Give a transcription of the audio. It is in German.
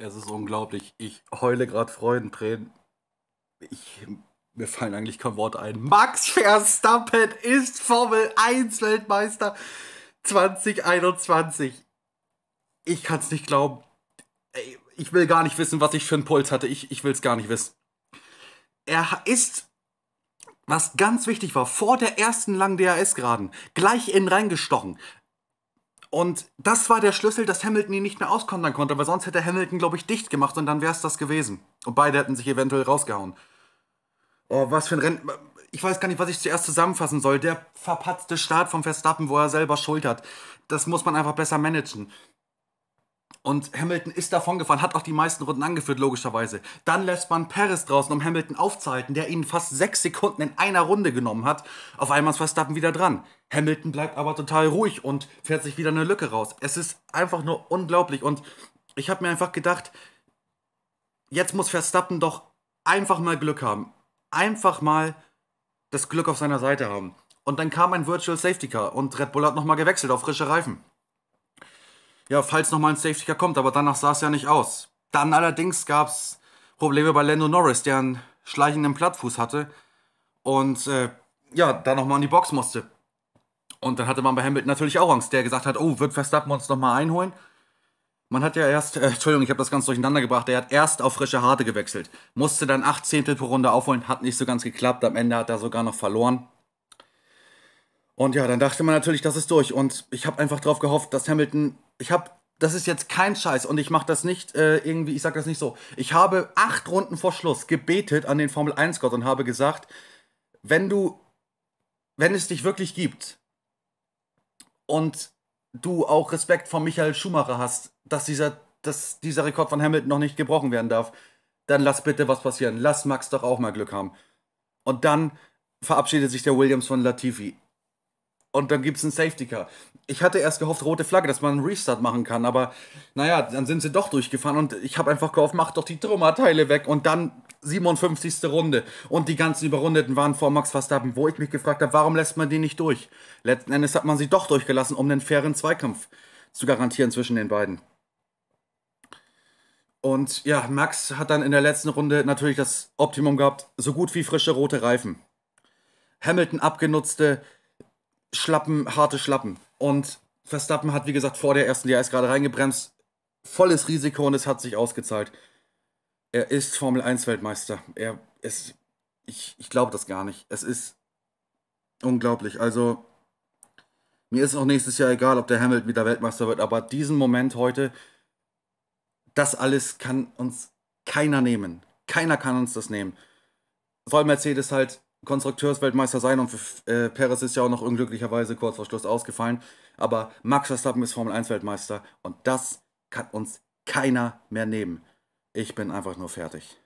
Es ist unglaublich. Ich heule gerade Freudentränen. Ich, mir fallen eigentlich kein Wort ein. Max Verstappen ist Formel 1 Weltmeister 2021. Ich kann es nicht glauben. Ich will gar nicht wissen, was ich für einen Puls hatte. Ich, ich will es gar nicht wissen. Er ist was ganz wichtig war, vor der ersten langen DRS-Geraden, gleich innen reingestochen. Und das war der Schlüssel, dass Hamilton ihn nicht mehr auskontern konnte, weil sonst hätte Hamilton, glaube ich, dicht gemacht und dann wäre es das gewesen. Und beide hätten sich eventuell rausgehauen. Oh, was für ein Rennen. Ich weiß gar nicht, was ich zuerst zusammenfassen soll. Der verpatzte Start von Verstappen, wo er selber Schuld hat. Das muss man einfach besser managen. Und Hamilton ist davon gefahren, hat auch die meisten Runden angeführt, logischerweise. Dann lässt man Paris draußen, um Hamilton aufzuhalten, der ihn fast sechs Sekunden in einer Runde genommen hat. Auf einmal ist Verstappen wieder dran. Hamilton bleibt aber total ruhig und fährt sich wieder eine Lücke raus. Es ist einfach nur unglaublich. Und ich habe mir einfach gedacht, jetzt muss Verstappen doch einfach mal Glück haben. Einfach mal das Glück auf seiner Seite haben. Und dann kam ein Virtual Safety Car und Red Bull hat nochmal gewechselt auf frische Reifen ja, falls nochmal ein Safety Car kommt, aber danach sah es ja nicht aus. Dann allerdings gab es Probleme bei Lando Norris, der einen schleichenden Plattfuß hatte und äh, ja, da nochmal in die Box musste. Und dann hatte man bei Hamilton natürlich auch Angst, der gesagt hat, oh, wird Verstappen uns nochmal einholen? Man hat ja erst, äh, Entschuldigung, ich habe das ganz durcheinander gebracht, er hat erst auf frische Harte gewechselt, musste dann acht Zehntel pro Runde aufholen, hat nicht so ganz geklappt, am Ende hat er sogar noch verloren. Und ja, dann dachte man natürlich, das ist durch. Und ich habe einfach darauf gehofft, dass Hamilton. Ich habe. Das ist jetzt kein Scheiß und ich mache das nicht äh, irgendwie, ich sage das nicht so. Ich habe acht Runden vor Schluss gebetet an den Formel 1 Gott und habe gesagt, wenn du, wenn es dich wirklich gibt und du auch Respekt vor Michael Schumacher hast, dass dieser, dass dieser Rekord von Hamilton noch nicht gebrochen werden darf, dann lass bitte was passieren. Lass Max doch auch mal Glück haben. Und dann verabschiedet sich der Williams von Latifi und dann gibt es einen Safety Car. Ich hatte erst gehofft, rote Flagge, dass man einen Restart machen kann, aber naja, dann sind sie doch durchgefahren und ich habe einfach gehofft, mach doch die Trümmerteile weg und dann 57. Runde und die ganzen Überrundeten waren vor Max Verstappen, wo ich mich gefragt habe, warum lässt man die nicht durch? Letzten Endes hat man sie doch durchgelassen, um einen fairen Zweikampf zu garantieren zwischen den beiden. Und ja, Max hat dann in der letzten Runde natürlich das Optimum gehabt, so gut wie frische rote Reifen. Hamilton abgenutzte Schlappen, harte Schlappen. Und Verstappen hat, wie gesagt, vor der ersten DRS gerade reingebremst. Volles Risiko und es hat sich ausgezahlt. Er ist Formel 1 Weltmeister. Er ist. Ich, ich glaube das gar nicht. Es ist unglaublich. Also, mir ist auch nächstes Jahr egal, ob der Hamilton wieder Weltmeister wird, aber diesen Moment heute, das alles kann uns keiner nehmen. Keiner kann uns das nehmen. Vor allem Mercedes halt Konstrukteursweltmeister sein und für äh, Perez ist ja auch noch unglücklicherweise kurz vor Schluss ausgefallen. Aber Max Verstappen ist Formel 1 Weltmeister und das kann uns keiner mehr nehmen. Ich bin einfach nur fertig.